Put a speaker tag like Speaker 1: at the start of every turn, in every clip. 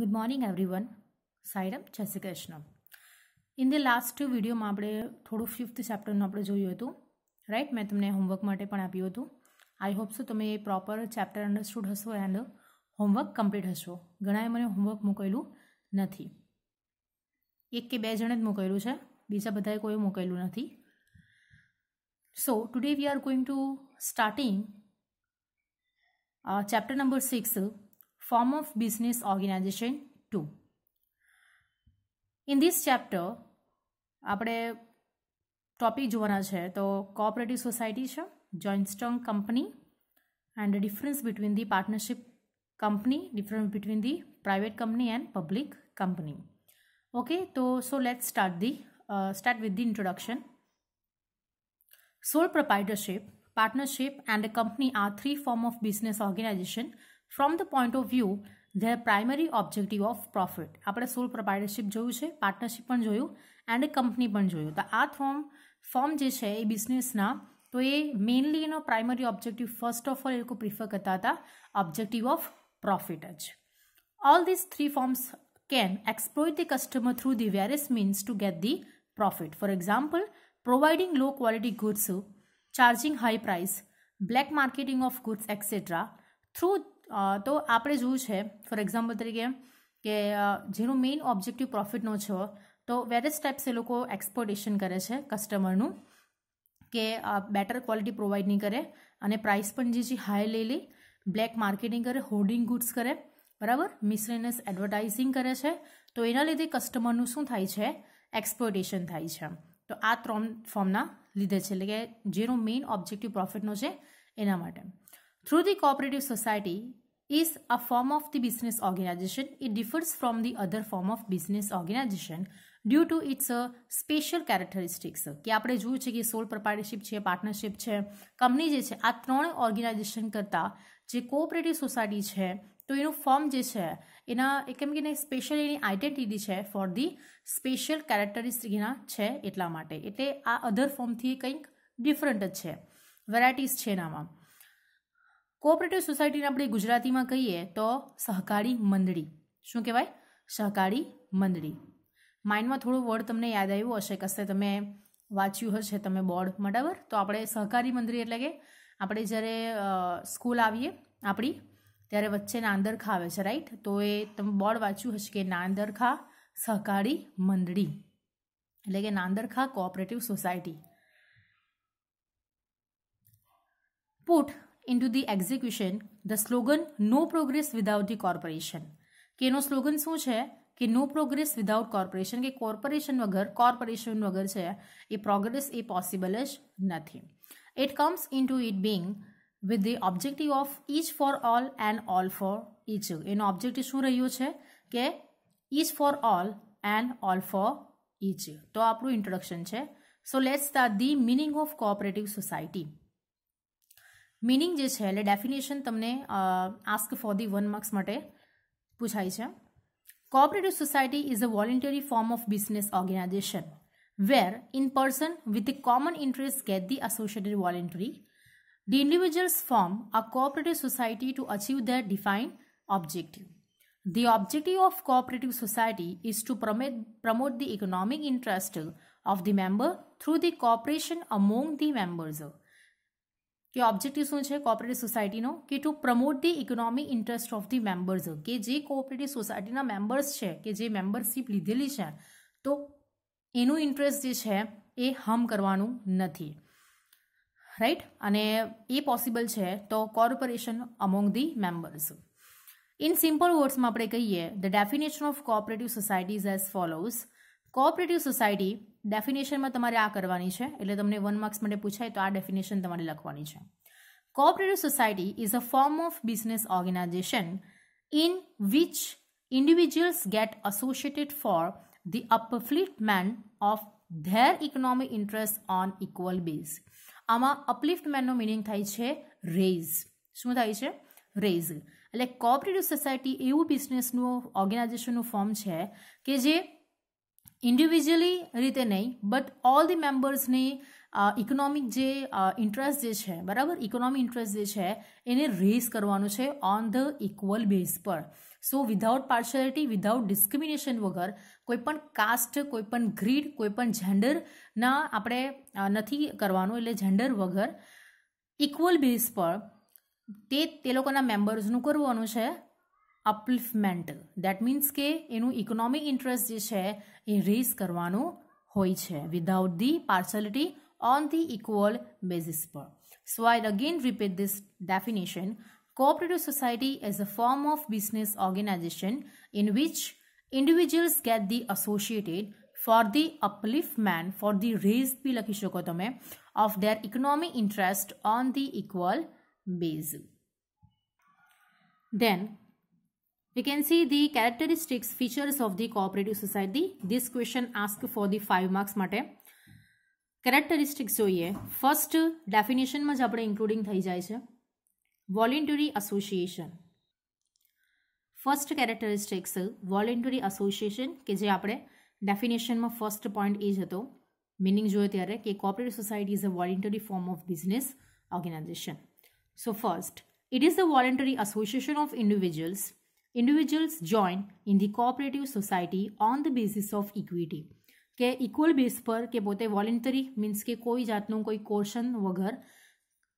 Speaker 1: Good morning everyone સાયરમ જય Krishna in the last વિડીયોમાં આપણે થોડું ફિફ્થ ચેપ્ટરનું આપણે જોયું હતું રાઈટ મેં તમને હોમવર્ક માટે પણ આપ્યું હતું આઈ હોપ સો તમે એ પ્રોપર ચેપ્ટર અન્ડરસ્ટુડ હશો એન્ડ હોમવર્ક કમ્પ્લીટ હશો ઘણાએ મને હોમવર્ક મોકલેલું નથી એક કે બે જણે જ મોકલેલું છે બીજા બધાએ કોઈ મોકલેલું નથી so today we are going to starting chapter number six Form of Business Organization 2. In this ચેપ્ટર આપણે ટોપિક જોવાના છે તો કોઓપરેટિવ સોસાયટી છે joint stock company and difference between the partnership company difference between the private company and public company okay તો so let start the start with the introduction sole proprietorship partnership and a company are three form of business organization from the point of view their primary objective of profit આપણે sole પ્રોપ્રાઇટરશીપ જોયું છે partnership પણ જોયું and company પણ જોયું તો આ form form જે છે એ બિઝનેસના તો એ મેઇનલી એનો primary objective first of all એ લોકો પ્રિફર કરતા હતા ઓબ્જેક્ટિવ ઓફ પ્રોફિટ જ all this three forms can exploit the customer through the various means to get the profit. For example, providing low quality goods, charging high price, black marketing of goods, etc. Through તો આપણે જોયું છે for example તરીકે કે જેનો main objective પ્રોફિટનો છે તો various types એ લોકો એક્સપોર્ટેશન કરે છે કસ્ટમરનું કે બેટર ક્વોલિટી પ્રોવાઈડ નહીં કરે અને પ્રાઇસ પણ જે છે હાઈ લઈ લે બ્લેક માર્કેટિંગ કરે હોર્ડિંગ ગુડ્સ કરે બરાબર મિસલેનિયસ એડવર્ટાઇઝિંગ કરે છે તો એના લીધે કસ્ટમરનું શું થાય છે એક્સપ્લોટેશન થાય છે તો આ ત્રણ ફોર્મના લીધે છે એટલે કે જેનો મેઇન ઓબ્જેક્ટિવ પ્રોફિટનો છે એના માટે Through the cooperative society is a form of the business organization. It differs from the other form of business organization due to its special characteristics કે આપણે જોયું છે કે સોલ પ્રપાર્ટનરશિપ છે પાર્ટનરશિપ છે કંપની જે છે આ ત્રણ ઓર્ગેનાઇઝેશન કરતાં જે કોઓપરેટિવ સોસાયટી છે તો એનું ફોર્મ જે છે એના કેમ કે સ્પેશિયલ એની આઈડેન્ટિટી છે ફોર ધી સ્પેશિયલ કેરેક્ટરિસ્ટિક એના છે એટલા માટે એટલે આ અધર ફોર્મથી કંઈક ડિફરન્ટ જ છે વેરાયટીઝ છે એનામાં કોઓપરેટિવ સોસાયટીને આપણે ગુજરાતીમાં કહીએ તો સહકારી મંડળી શું કહેવાય સહકારી મંડળી માઇન્ડમાં થોડું વર્ડ તમને યાદ આવ્યું હશે કશે તમે વાંચ્યું હશે તમે બોર્ડ બરાબર તો આપણે સહકારી મંડળી એટલે કે આપણે જ્યારે સ્કૂલ આવીએ આપણી ત્યારે વચ્ચે નાંદરખા આવે છે રાઈટ તો એ તમે બોર્ડ વાંચ્યું હશે કે નાંદરખા સહકારી મંડળી એટલે કે નાંદરખા cooperative society put into the execution the slogan no progress without the corporation કે એનો સ્લોગન શું છે કે નો પ્રોગ્રેસ વિધાઉટ કોર્પોરેશન કે કોર્પોરેશન વગર કોર્પોરેશન વગર છે એ પ્રોગ્રેસ એ પોસિબલ જ નથી it comes into it being with the objective of each for all and all for each એનો ઓબ્જેક્ટિવ શું રહ્યું છે કે each for all and all for each તો આપણું ઇન્ટ્રોડક્શન છે so let's the the meaning of cooperative society meaning જે છે એટલે ડેફિનેશન તમને ask for the one marks માટે પૂછાય છે cooperative society is a voluntary form of business organization where in person with a common interest get the associated voluntary The individuals form a cooperative society to achieve their defined objective. The objective of cooperative society is to promote the economic interest of the member through the cooperation among the members. કે objective શું છે cooperative સોસાયટીનો કે to promote the economic interest of the members કે જે cooperative સોસાયટીના members છે કે જે મેમ્બરશીપ લીધેલી છે તો એનું ઇન્ટરેસ્ટ જે છે એ હમ કરવાનું નથી રાઈટ અને એ પોસિબલ છે તો corporation among the members in simple વર્ડ્સમાં આપણે કહીએ the definition of cooperative societies as follows cooperative society ડેફિનેશનમાં તમારે આ કરવાની છે એટલે તમને વન માર્ક્સ માટે પૂછાય તો આ ડેફિનેશન તમારે લખવાની છે cooperative society is a form of business organization in which individuals get associated for the upliftment of their economic interest on equal base આમાં અપલિફ્ટમેનનો મિનિંગ થાય છે રેઝ શું થાય છે રેઝ એટલે કોઓપરેટિવ સોસાયટી એવું બિઝનેસનું ઓર્ગેનાઇઝેશનનું ફોર્મ છે કે જે ઇન્ડિવિજ્યુઅલી રીતે નહીં બટ ઓલ ધી મેમ્બર્સની ઇકોનોમિક જે ઇન્ટરેસ્ટ જે છે બરાબર ઇકોનોમિક ઇન્ટરેસ્ટ જે છે એને રેઝ કરવાનું છે ઓન ધ ઇક્વલ બેઝ પર so without partiality without discrimination વગર કોઈપણ કાસ્ટ કોઈપણ ગ્રીડ કોઈપણ જેન્ડરના આપણે નથી કરવાનું એટલે જેન્ડર વગર ઇક્વલ બેઝ પર તે તે લોકોના મેમ્બર્સનું કરવાનું છે અપલિફમેન્ટ દેટ મીન્સ કે એનું ઇકોનોમિક ઇન્ટરેસ્ટ જે છે એ રેઝ કરવાનું હોય છે without the partiality on the equal basis per. So I'll again repeat this definition. Cooperative society is a form of business organization in which individuals get the associated for the upliftment, for the raise bhi lakhi શકો તમે of their economic interest on the equal base. Then You can see the characteristics features of the cooperative society. This question ask for the 5 marks માટે characteristics જોઈએ first ડેફિનેશનમાં જ આપણે including થઈ જાય છે voluntary association first characteristics voluntary association કે જે આપણે ડેફિનેશનમાં ફર્સ્ટ પોઈન્ટ એ જ હતો મિનિંગ જોઈએ ત્યારે કે cooperative society is a voluntary form of business organization so first it is a voluntary association of individuals individuals join in the cooperative society on the basis of equity કે equal base પર કે પોતે voluntary means કે કોઈ જાતનું કોઈ કોર્શન વગર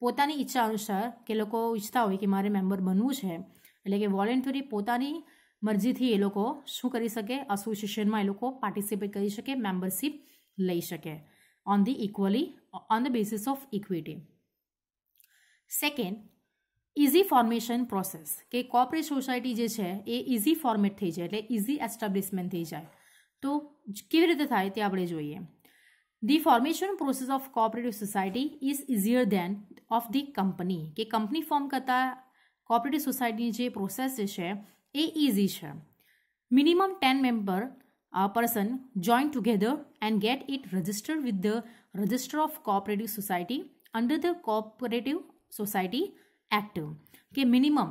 Speaker 1: પોતાની ઈચ્છા અનુસાર કે લોકો ઈચ્છતા હોય કે મારે મેમ્બર બનવું છે એટલે કે વોલેન્ટરી પોતાની મરજીથી એ લોકો શું કરી શકે અસોસિએશનમાં એ લોકો પાર્ટિસિપેટ કરી શકે મેમ્બરશીપ લઈ શકે on the equally on the basis of equity second easy formation process કે કોર્પોરેટ સોસાયટી જે છે એ ઇઝી ફોર્મેટ થઈ જાય એટલે ઇઝી એસ્ટાબ્લિશમેન્ટ થઈ જાય તો કેવી રીતે થાય તે આપણે જોઈએ the formation process of cooperative society is easier than of the company કે કંપની ફોર્મ કરતાં કોઓપરેટિવ સોસાયટીની જે પ્રોસેસ જે છે એ ઇઝી છે minimum ten member person join together and get it registered with the register of cooperative society under the cooperative society active કે minimum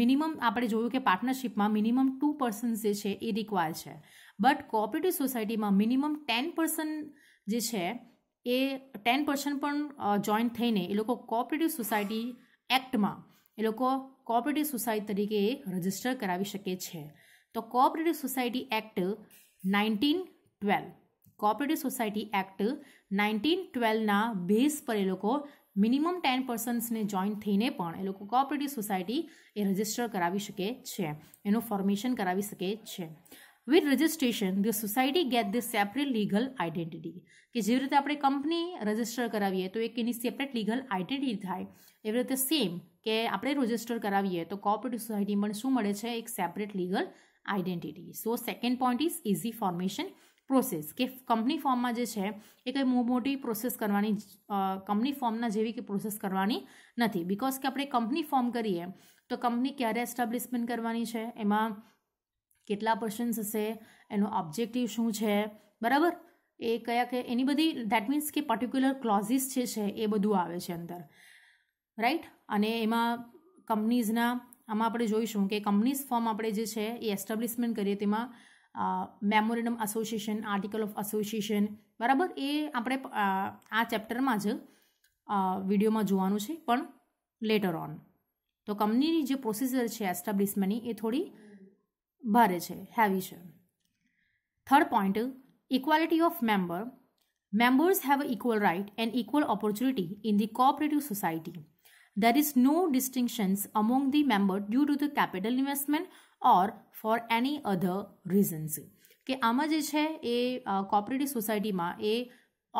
Speaker 1: minimum આપણે જોયું કે પાર્ટનરશિપમાં મિનિમમ ટુ પર્સન્સ જે છે એ રિક્વાયર છે બટ કોઓપરેટિવ સોસાયટીમાં મિનિમમ ટેન પર્સન જે છે એ ટેન પર્સન પણ જોઈન્ટ થઈને એ લોકો કોઓપરેટિવ સોસાયટી એક્ટમાં એ લોકો કોઓપરેટિવ સોસાયટી તરીકે એ રજિસ્ટર કરાવી શકે છે તો cooperative society act nineteen twelve cooperative society act nineteen ટ્વેલ્વના બેઝ પર એ લોકો મિનિમમ ટેન પર્સન્સને જોઈન થઈને પણ એ લોકો કોઓપરેટિવ સોસાયટી એ રજિસ્ટર કરાવી શકે છે એનું ફોર્મેશન કરાવી શકે છે with registration the society get the separate legal identity કે જેવી રીતે આપણે કંપની રજિસ્ટર કરાવીએ તો એક એની સેપરેટ લીગલ આઇડેન્ટિટી થાય એવી રીતે સેમ કે આપણે રજિસ્ટર કરાવીએ તો કોઓપરેટિવ સોસાયટી પણ શું મળે છે એક separate legal identity so second point is easy formation process કે કંપની ફોર્મમાં જે છે એ કંઈ મોટી પ્રોસેસ કરવાની કંપની ફોર્મના જેવી કે પ્રોસેસ કરવાની નથી બિકોઝ કે આપણે કંપની ફોર્મ કરીએ તો કંપની ક્યારે એસ્ટાબ્લિશમેન્ટ કરવાની છે એમાં કેટલા પર્સન્સ હશે એનો ઓબ્જેક્ટિવ શું છે બરાબર એ કયા કયા એની બધી દેટ મીન્સ કે પર્ટિક્યુલર ક્લોઝિસ જે છે એ બધું આવે છે અંદર રાઈટ અને એમાં કંપનીઝના આમાં આપણે જોઈશું કે કંપનીઝ ફોર્મ આપણે જે છે એ એસ્ટાબ્લિશમેન્ટ કરીએ તેમાં memorandum association article of association બરાબર એ આપણે આ ચેપ્ટરમાં જ વિડીયોમાં જોવાનું છે પણ લેટર ઓન તો કંપનીની જે પ્રોસિજર છે એસ્ટાબ્લિશમેન્ટની એ થોડી ભારે છે હેવી છે third point equality of member members have equal right and equal opportunity in the cooperative society there is no distinctions among the member due to the capital investment or for any other reasons કે આમાં જે છે એ cooperative સોસાયટીમાં એ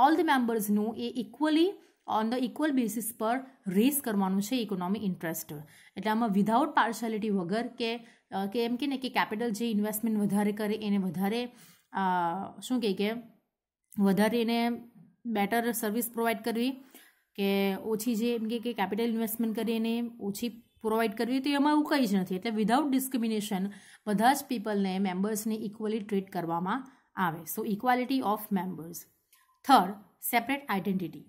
Speaker 1: all the મેમ્બર્સનું એ equally on the equal basis પર રેસ કરવાનું છે ઇકોનોમિક ઇન્ટરેસ્ટ એટલે આમાં વિધાઉટ પાર્શિયાલિટી વગર કે કે એમ કે ને કે કેપિટલ જે ઇન્વેસ્ટમેન્ટ વધારે કરે એને વધારે શું કહે કે વધારે એને બેટર સર્વિસ પ્રોવાઈડ કરવી કે ઓછી જે એમ કે કેપિટલ ઇન્વેસ્ટમેન્ટ કરી એને ઓછી પ્રોવાઈડ કરવી તો એમાં એવું કંઈ જ નથી એટલે વિધાઉટ ડિસ્ક્રિમિનેશન બધા જ પીપલને મેમ્બર્સને ઇક્વલી ટ્રીટ કરવામાં આવે so equality of members third separate identity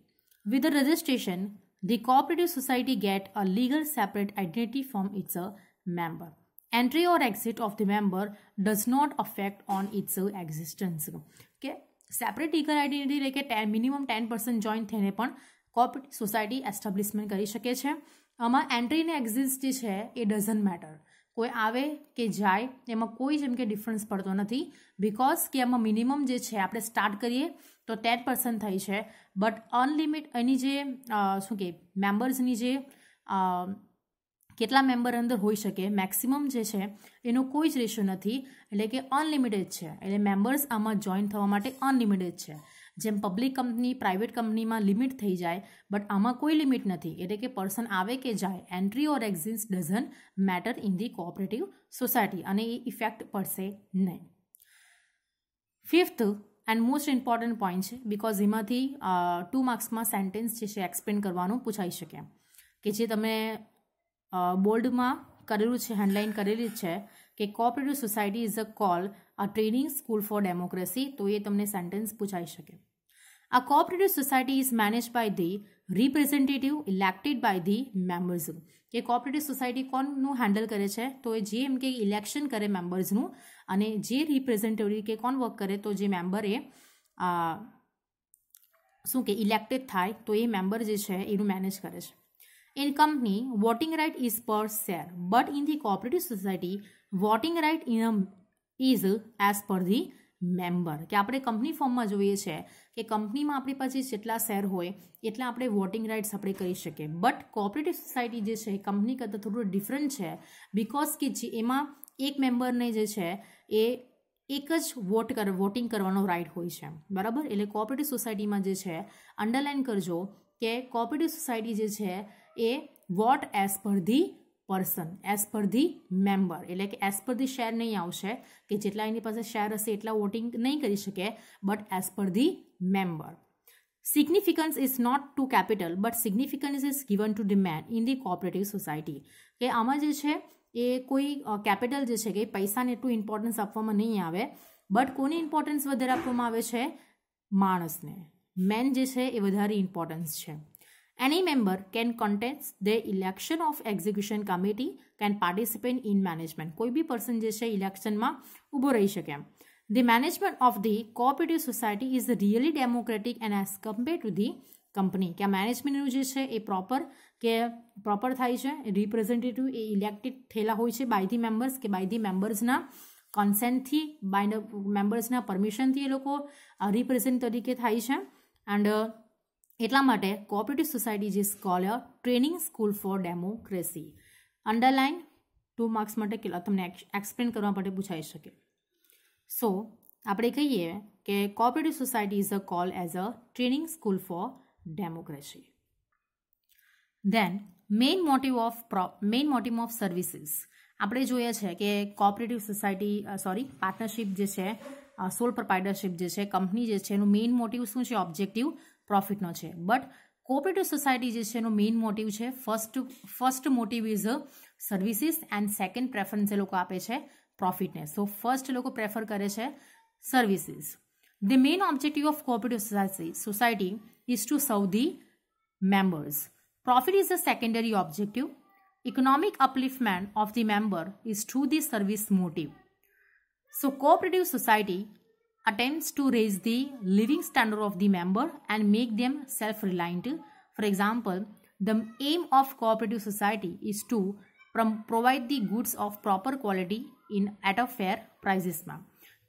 Speaker 1: with registration the the cooperative society get a legal separate identity from its member entry or exit of the member does not affect on its existence કે separate legal identity એટલે કે ten minimum ten percent join થઈને પણ cooperative society establishment કરી શકે છે આમાં entry exist જે છે એ ડઝન મેટર કોઈ આવે કે જાય એમાં કોઈ જેમ કે ડિફરન્સ પડતો નથી બિકોઝ કે આમાં મિનિમમ જે છે આપણે સ્ટાર્ટ કરીએ તો ટેન પર્સન્ટ થઈ છે બટ અનલિમિટ એની જે શું કે મેમ્બર્સની જે કેટલા મેમ્બર અંદર હોઈ શકે મેક્સિમમ જે છે એનો કોઈ જ રેશિયો નથી એટલે કે અનલિમિટેડ છે એટલે મેમ્બર્સ આમાં જોઈન થવા માટે અનલિમિટેડ છે જેમ પબ્લિક કંપની પ્રાઇવેટ કંપનીમાં લિમિટ થઈ જાય બટ આમાં કોઈ લિમિટ નથી એટલે કે પર્સન આવે કે જાય entry or exits doesn't matter in the cooperative society અને એ ઇફેક્ટ પડશે નહીં fifth and most important point છે બિકોઝ એમાંથી ટુ માર્ક્સમાં સેન્ટેન્સ જે છે એક્સપ્લેન કરવાનું પૂછાઈ શકે કે જે તમે બોર્ડમાં કરેલું છે હેન્ડલાઇન કરેલી છે કે cooperative society is a call આ ટ્રેનિંગ સ્કૂલ ફોર ડેમોક્રેસી તો એ તમને સેન્ટેન્સ પૂછાઈ શકે આ cooperative society is manage by the representative elected by the મેમ્બર્સનું કે કોઓપરેટિવ સોસાયટી કોનનું હેન્ડલ કરે છે તો એ જે એમ કે ઇલેક્શન કરે મેમ્બર્સનું અને જે રિપ્રેઝેન્ટેટિવ કે કોણ વર્ક કરે તો જે મેમ્બર એ શું કે ઇલેક્ટેડ થાય તો એ મેમ્બર જે છે એનું મેનેજ કરે છે in company voting right is per share, but in the cooperative society voting right in a is as per the member કે આપણે કંપની ફોર્મમાં જોઈએ છે કે કંપનીમાં આપણી પાસે જેટલા શેર હોય એટલા આપણે વોટિંગ રાઇટ્સ આપણે કરી શકીએ બટ કોઓપરેટિવ સોસાયટી જે છે કંપની કરતાં થોડું ડિફરન્ટ છે બિકોઝ કે જે એમાં એક મેમ્બરને જે છે એ એક જ વોટ કર વોટિંગ કરવાનો રાઇટ હોય છે બરાબર એટલે કોઓપરેટિવ સોસાયટીમાં જે છે અંડરલાઇન કરજો કે કોઓપરેટિવ સોસાયટી જે છે એ vote as per the person as per the member એટલે કે એઝ પર ધી શેર નહીં આવશે કે જેટલા એની પાસે શેર હશે એટલા વોટિંગ નહીં કરી શકે but as per the member significance is not to capital but significance is given to the man in the cooperative society કે આમાં જે છે એ કોઈ કેપિટલ જે છે કે પૈસાને એટલું ઇમ્પોર્ટન્સ આપવામાં નહીં આવે બટ કોને ઇમ્પોર્ટન્સ વધારે આપવામાં આવે છે માણસને મેન જે છે એ વધારે ઇમ્પોર્ટન્સ છે Any member can contest the election of execution committee can participate in management. કોઈ બી પર્સન જે છે ઇલેક્શનમાં ઊભો રહી શકે એમ the management of the cooperative society is really democratic and as compare to the company કે આ મેનેજમેન્ટનું જે છે એ પ્રોપર કે પ્રોપર થાય છે રિપ્રેઝેન્ટેટિવ એ ઇલેક્ટેડ થયેલા હોય છે બાય ધી મેમ્બર્સ કે બાય ધી મેમ્બર્સના કન્સેન્ટથી બાય મેમ્બર્સના પરમિશનથી એ લોકો રિપ્રેઝેન્ટ તરીકે થાય છે એન્ડ એટલા માટે કોઓપરેટિવ સોસાયટી જે call training school for democracy underline two marks માટે તમને એક્સપ્લેન કરવા માટે પૂછાઈ શકે સો આપણે કહીએ કે cooperative society is a call as a training school for democracy then main motive of main motive of services આપણે જોઈએ છે કે કોઓપરેટિવ સોસાયટી સોરી પાર્ટનરશિપ જે છે સોલ પ્રોપ્રાઇટરશિપ જે છે કંપની જે છે એનું મેઇન મોટિવ શું છે ઓબ્જેક્ટિવ પ્રોફિટનો છે બટ કોઓપરેટિવ સોસાયટી જે છે એનો મેઇન મોટિવ છે first first motive is services and second preference એ લોકો આપે છે પ્રોફિટને સો ફર્સ્ટ લોકો પ્રેફર કરે છે services the main objective of cooperative society society is to serve the members profit is a secondary objective economic upliftment of the member is to the service motive so cooperative society attempts to raise the living standard of the member and make them self-reliant. For example, the aim of cooperative society is to provide the goods of proper quality at a fair prices. Ma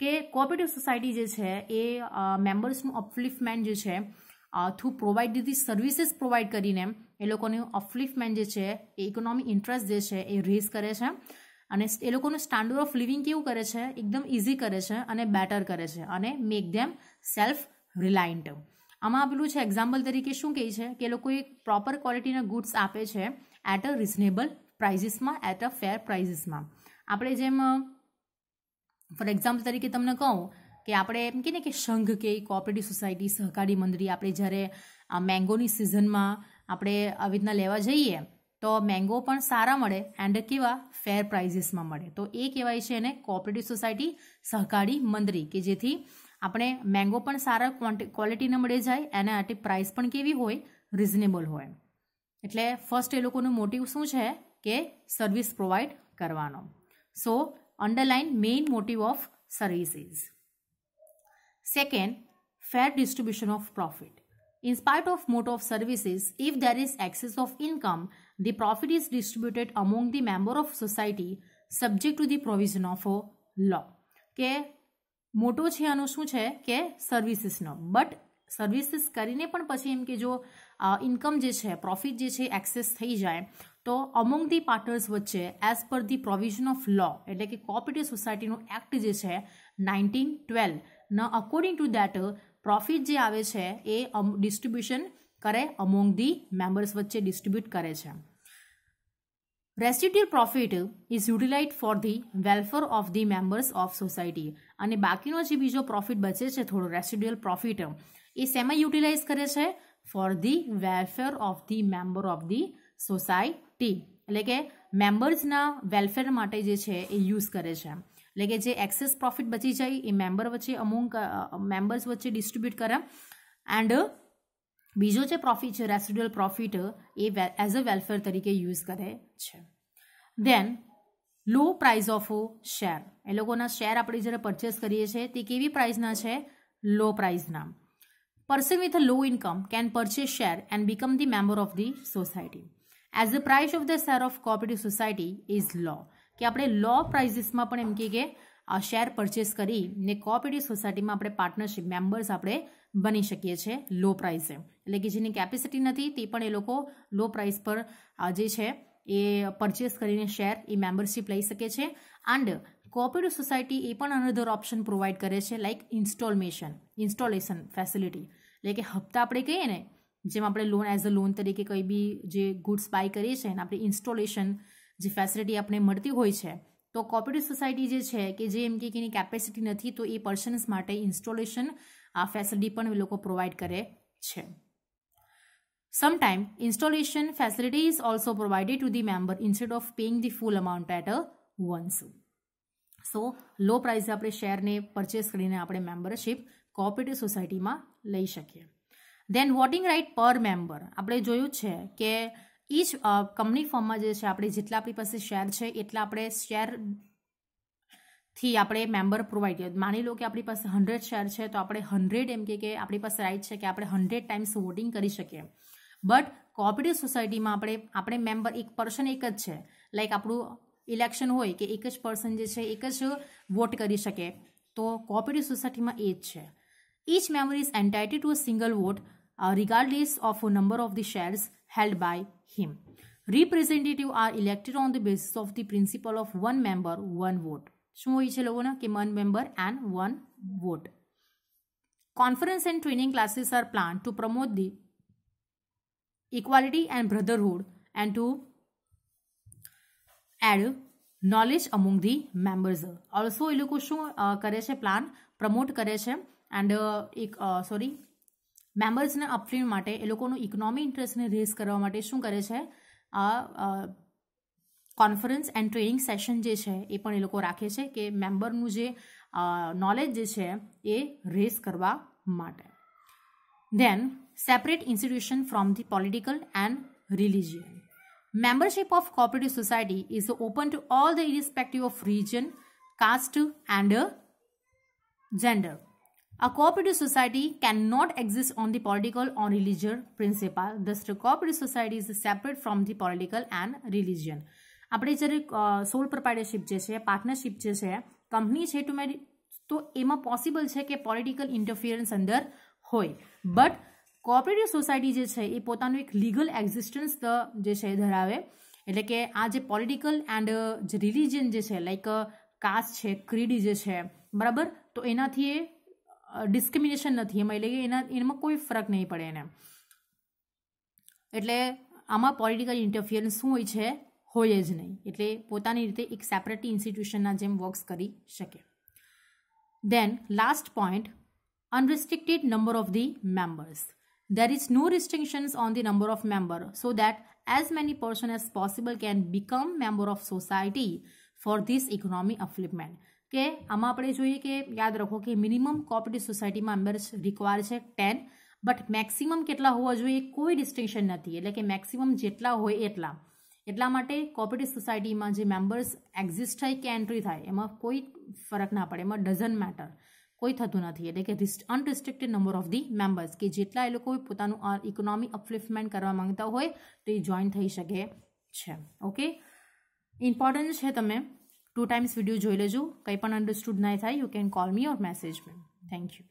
Speaker 1: के cooperative society जो है ये members no upliftment जो है through provide these services provide करीने ये लोगों ने upliftment जो है economic interest जो है ये raise करें जो અને એ લોકોનું સ્ટાન્ડર્ડ ઓફ લિવિંગ કેવું કરે છે એકદમ ઇઝી કરે છે અને બેટર કરે છે અને મેક ધેમ સેલ્ફ રિલાયન્ટ આમાં પેલું છે એક્ઝામ્પલ તરીકે શું કહે છે કે લોકો એક પ્રોપર ક્વોલિટીના ગુડ્સ આપે છે એટ અ રિઝનેબલ પ્રાઇઝિસમાં એટ અ ફેર પ્રાઇઝિસમાં આપણે જેમ ફોર એક્ઝામ્પલ તરીકે તમને કહું કે આપણે એમ કહીએ કે સંઘ કે કોઓપરેટિવ સોસાયટી સહકારી મંડળી આપણે જ્યારે મેંગોની સિઝનમાં આપણે આવી રીતના લેવા જઈએ તો મેંગો પણ સારા મળે એન્ડ કેવા ફેર પ્રાઇઝીસમાં મળે તો એ કહેવાય છે એને કોઓપરેટિવ સોસાયટી સહકારી મંદરી કે જેથી આપણે મેંગો પણ સારા ક્વોલિટીને મળે જાય એના આટલી પ્રાઇસ પણ કેવી હોય રિઝનેબલ હોય એટલે ફર્સ્ટ એ લોકોનું મોટિવ શું છે કે સર્વિસ પ્રોવાઈડ કરવાનો so underline main motive of services second fair distribution of profit In spite of mode of services, if there is excess of income, the profit is distributed among the member of society subject to the provision of a law કે મોટો છે આનું શું છે કે સર્વિસીસનો but services કરીને પણ પછી એમ કે જો ઇન્કમ જે છે પ્રોફિટ જે છે એક્સેસ થઈ જાય તો અમોંગ ધી પાર્ટનર્સ વચ્ચે as per the provision of law એટલે કે કોઓપરેટિવ સોસાયટીનો એક્ટ જે છે નાઇન્ટીન ટ્વેલ્વ ન અકોર્ડિંગ ટુ દેટ પ્રોફિટ જે આવે છે એ ડિસ્ટ્રીબ્યુશન um, કરે અમોંગ ધી મેમ્બર્સ વચ્ચે ડિસ્ટ્રીબ્યુટ કરે છે restitute profit is utilize for the welfare of the members of society અને બાકીનો જે બીજો પ્રોફિટ બચે છે થોડો રેસ્ટિડ્યુઅલ પ્રોફિટ એ શેમાં યુટિલાઇઝ કરે છે for the welfare of the member of the society એટલે કે મેમ્બર્સના વેલફેર માટે જે છે એ યુઝ કરે છે એટલે કે જે એક્સેસ પ્રોફિટ બચી જાય એ મેમ્બર વચ્ચે અમુક મેમ્બર્સ વચ્ચે ડિસ્ટ્રીબ્યુટ કરે એન્ડ બીજો જે પ્રોફિટ છે રેસિડ્યુઅલ પ્રોફિટ એ એઝ અ વેલફેર તરીકે યુઝ કરે છે then low price of share એ લોકોના શેર આપણે જ્યારે પરચેસ કરીએ છીએ તે કેવી પ્રાઇઝના છે લો પ્રાઇઝના person with a low income can purchase share and become the member of the society as the price of the share of cooperative society is low કે આપણે લો પ્રાઇઝિસમાં પણ એમ કહીએ કે આ શેર પરચેસ કરીને કોઓપરેટિવ સોસાયટીમાં આપણે પાર્ટનરશિપ મેમ્બર્સ આપણે બની શકીએ છીએ લો પ્રાઇસે એટલે કે જેની કેપેસિટી નથી તે પણ એ લોકો લો પ્રાઇસ પર જે છે એ પરચેસ કરીને શેર એ મેમ્બરશીપ લઈ શકે છે એન્ડ કોઓપરેટિવ સોસાયટી એ પણ અનધર ઓપ્શન પ્રોવાઈડ કરે છે લાઇક ઇન્સ્ટોલમેશન ઇન્સ્ટોલેશન ફેસિલિટી એટલે કે હપ્તા આપણે કહીએ ને જેમ આપણે લોન એઝ અ લોન તરીકે કંઈ બી જે ગુડ્સ બાય કરીએ છીએ એને આપણે ઇન્સ્ટોલેશન જે ફેસિલિટી આપણે મળતી હોય છે તો કોઓપરેટિવ સોસાયટી જે છે કે જે એમ કે એની કેપેસિટી નથી તો એ પર્સન્સ માટે ઇન્સ્ટોલેશન આ ફેસિલિટી પણ એ લોકો પ્રોવાઈડ કરે છે Sometime, installation facility is also provided to the member instead of paying the full amount at a once. So low પ્રાઇઝે આપણે શેરને પરચેસ કરીને આપણે મેમ્બરશીપ કોઓપરેટિવ સોસાયટીમાં લઈ શકીએ then voting right per member આપણે જોયું છે કે એ જ કંપની ફોર્મમાં જે છે આપણે જેટલા આપણી પાસે શેર છે એટલા આપણે શેર થી આપણે મેમ્બર પ્રોવાઈડ કરીએ માની લો કે આપણી પાસે હંડ્રેડ શેર છે તો આપણે હંડ્રેડ એમ કે આપણી પાસે રાઈટ છે કે આપણે હંડ્રેડ ટાઈમ્સ વોટિંગ કરી શકીએ બટ કોઓપરેટિવ સોસાયટીમાં આપણે આપણે મેમ્બર એક પર્સન એક જ છે લાઈક આપણું ઇલેક્શન હોય કે એક જ પર્સન જે છે એક જ વોટ કરી શકે તો કોઓપરેટિવ સોસાયટીમાં એ જ છે each member is entitled to a single vote uh, regardless of a number of held by him. Representative are elected on the basis of the principle of one member, one vote. શું હોય છે લોકોના કે one member and one vote conference and training classes are plan to promote the equality and brotherhood and to add knowledge among the members also એ લોકો શું કરે છે પ્લાન પ્રમોટ કરે છે એન્ડ એક સોરી મેમ્બર્સને અપફ્રીણ માટે એ લોકોનું ઇકોનોમી ઇન્ટરેસ્ટને રેઝ કરવા માટે શું કરે છે આ કોન્ફરન્સ એન્ડ ટ્રેનિંગ સેશન જે છે એ પણ એ લોકો રાખે છે કે મેમ્બરનું જે નોલેજ જે છે એ રેઝ કરવા માટે then separate institution from the political and religion membership of cooperative society is open to all the irrespective of region caste and gender A cooperative society cannot exist on the political or religious principle. Thus, the cooperative society is separate from the political and religion. આપણે જ્યારે સોલ પ્રોપ્રાઇટરશીપ જે છે partnership જે છે company છે to marry તો એમાં possible છે કે પોલિટિકલ ઇન્ટરફિયરન્સ અંદર હોય બટ કોઓપરેટિવ સોસાયટી જે છે એ પોતાનું એક લીગલ એક્ઝિસ્ટન્સ જે છે ધરાવે એટલે કે આ જે પોલિટિકલ એન્ડ જે રિલિજન જે છે લાઈક કાસ્ટ છે ક્રીડી જે છે બરાબર તો એનાથી એ ડિસ્ક્રિમિનેશન નથી એમાં એટલે કે એના એમાં કોઈ ફરક નહીં પડે એને એટલે આમાં પોલિટિકલ ઇન્ટરફિયરન્સ શું હોય છે હોય જ નહીં એટલે પોતાની રીતે એક સેપરેટ ઇન્સ્ટિટ્યુશનના જેમ વર્ક્સ કરી શકે then last point unrestricted number of the members. There is no restrictions on the number of member so that as many person as possible can become member of society for this economy upliftment. કે આમાં આપણે જોઈએ કે યાદ રાખો કે minimum cooperative સોસાયટીમાં members require છે ટેન બટ મેક્સિમમ કેટલા હોવા જોઈએ કોઈ ડિસ્ટિંક્શન નથી એટલે કે મેક્સિમમ જેટલા હોય એટલા એટલા માટે કોઓપરેટિવ સોસાયટીમાં જે મેમ્બર્સ એક્ઝિસ્ટ થાય કે એન્ટ્રી થાય એમાં કોઈ ફરક ના પડે એમાં ડઝન મેટર કોઈ થતું નથી એટલે કે unrestricted number of the members કે જેટલા એ લોકો પોતાનું ઇકોનોમિક અપલિફમેન્ટ કરવા માંગતા હોય તો એ જોઈન થઈ શકે છે ઓકે ઇમ્પોર્ટન્ટ છે તમે ટુ ટાઈમ્સ વિડીયો જોઈ લેજો કંઈ પણ અન્ડરસ્ટુડ નહીં થાય you can call me or message me thank you